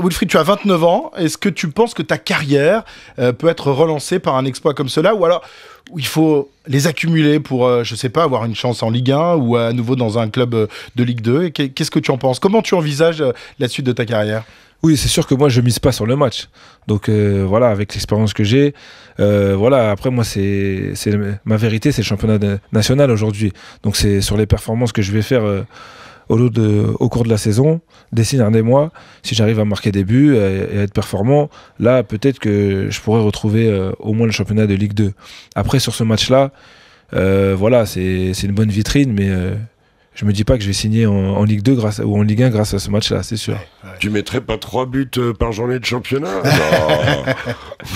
Wilfried, tu as 29 ans. Est-ce que tu penses que ta carrière euh, peut être relancée par un exploit comme cela Ou alors, il faut les accumuler pour, je euh, je sais pas, avoir une chance en Ligue 1 ou à nouveau dans un club euh, de Ligue 2 Qu'est-ce que tu en penses Comment tu envisages la suite de ta carrière oui, c'est sûr que moi je mise pas sur le match. Donc voilà, avec l'expérience que j'ai, voilà. Après moi c'est ma vérité, c'est le championnat national aujourd'hui. Donc c'est sur les performances que je vais faire au, cours de la saison, dessine un des mois, si j'arrive à marquer des buts et, à être performant, là, peut-être que je pourrais retrouver euh, au moins le championnat de Ligue 2. Après, sur ce match-là, euh, voilà, c'est une bonne vitrine, mais euh, je me dis pas que je vais signer en, Ligue 2 grâce, ou en Ligue 1 grâce à ce match-là, c'est sûr. Tu ne mettrais pas trois buts euh, par journée de championnat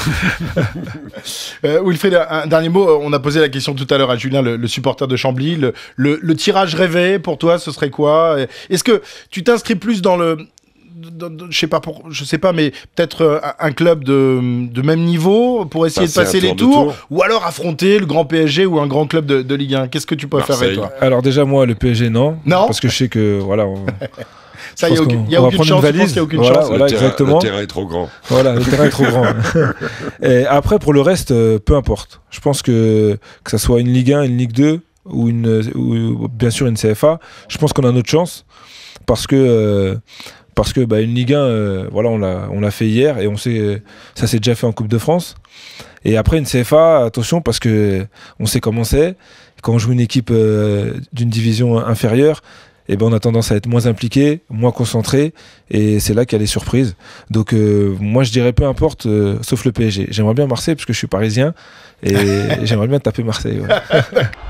euh, Wilfried, un dernier mot. Euh, on a posé la question tout à l'heure à Julien, le, supporter de Chambly. le, tirage rêvé pour toi, ce serait quoi euh, Est-ce que tu t'inscris plus dans le je sais pas je sais pas, mais peut-être euh, un club de, même niveau pour essayer bah, de passer les tours, ou alors affronter le grand PSG ou un grand club de, Ligue 1. Qu'est-ce que tu avec toi Alors déjà moi le PSG non, parce que je sais que voilà. Ça, il n'y a, aucune, y a aucune chance. Valise. Y a aucune chance. Voilà, le, terrain, est trop grand. Voilà, le terrain est trop grand. Et après, pour le reste, euh, peu importe. Je pense que que ça soit une Ligue 1, une Ligue 2 ou une, bien sûr une CFA, je pense qu'on a notre chance parce que euh, parce que bah, une Ligue 1, euh, voilà, on l'a, on l'a fait hier et on sait, ça s'est déjà fait en Coupe de France. Et après une CFA, attention parce que on sait comment c'est. Quand on joue une équipe euh, d'une division inférieure, eh ben on a tendance à être moins impliqué, moins concentré, et c'est là qu'il y a les surprises. Donc euh, moi je dirais peu importe, sauf le PSG. J'aimerais bien Marseille parce que je suis parisien et j'aimerais bien taper Marseille.